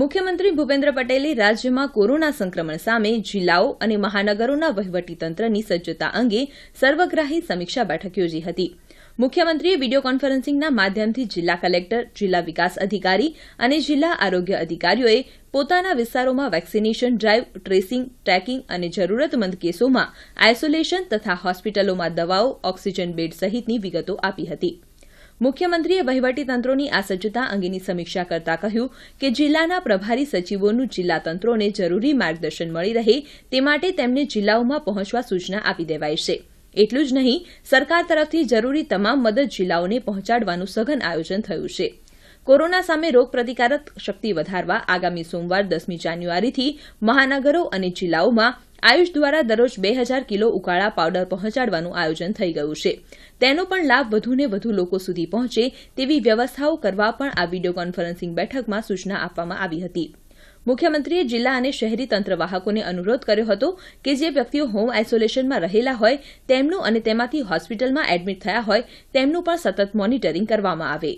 મુખ્યમંત્રી ભૂપેન્દ્ર પટેલે રાજ્યમાં કોરોના સંક્રમણ સામે જિલ્લાઓ અને મહાનગરોના વહીવટીતંત્રની સજ્જતા અંગે સર્વગ્રાહી સમીક્ષા બેઠક યોજી હતી મુખ્યમંત્રીએ વિડીયો કોન્ફરન્સિંગના માધ્યમથી જિલ્લા કલેક્ટર જિલ્લા વિકાસ અધિકારી અને જિલ્લા આરોગ્ય અધિકારીઓએ પોતાના વિસ્તારોમાં વેક્સિનેશન ડ્રાઇવ ટ્રેસિંગ ટ્રેકિંગ અને જરૂરતમંદ કેસોમાં આઇસોલેશન તથા હોસ્પિટલોમાં દવાઓ ઓક્સિજન બેડ સહિતની વિગતો આપી હતી મુખ્યમંત્રીએ વહીવટીતંત્રોની આ સજ્જતા અંગેની સમીક્ષા કરતા કહ્યું કે જિલ્લાના પ્રભારી સચિવોનું જિલ્લા તંત્રોને જરૂરી માર્ગદર્શન મળી રહે તે માટે તેમને જિલ્લાઓમાં પહોંચવા સૂચના આપી દેવાઈ છે એટલું જ નહીં સરકાર તરફથી જરૂરી તમામ મદદ જિલ્લાઓને પહોંચાડવાનું સઘન આયોજન થયું છે કોરોના સામે રોગપ્રતિકારક શક્તિ વધારવા આગામી સોમવાર દસમી જાન્યુઆરીથી મહાનગરો અને જિલ્લાઓમાં આયુષ દ્વારા દરરોજ બે હજાર કિલો ઉકાળા પાવડર પહોંચાડવાનું આયોજન થઈ ગયું છે તેનો પણ લાભ વધુને વધુ લોકો સુધી પહોંચે તેવી વ્યવસ્થાઓ કરવા પણ આ વિડીયો કોન્ફરન્સિંગ બેઠકમાં સૂચના આપવામાં આવી હતી મુખ્યમંત્રીએ જિલ્લા અને શહેરી તંત્રવાહકોને અનુરોધ કર્યો હતો કે જે વ્યક્તિઓ હોમ આઇસોલેશનમાં રહેલા હોય તેમનું અને તેમાંથી હોસ્પિટલમાં એડમિટ થયા હોય તેમનું પણ સતત મોનિટરિંગ કરવામાં આવે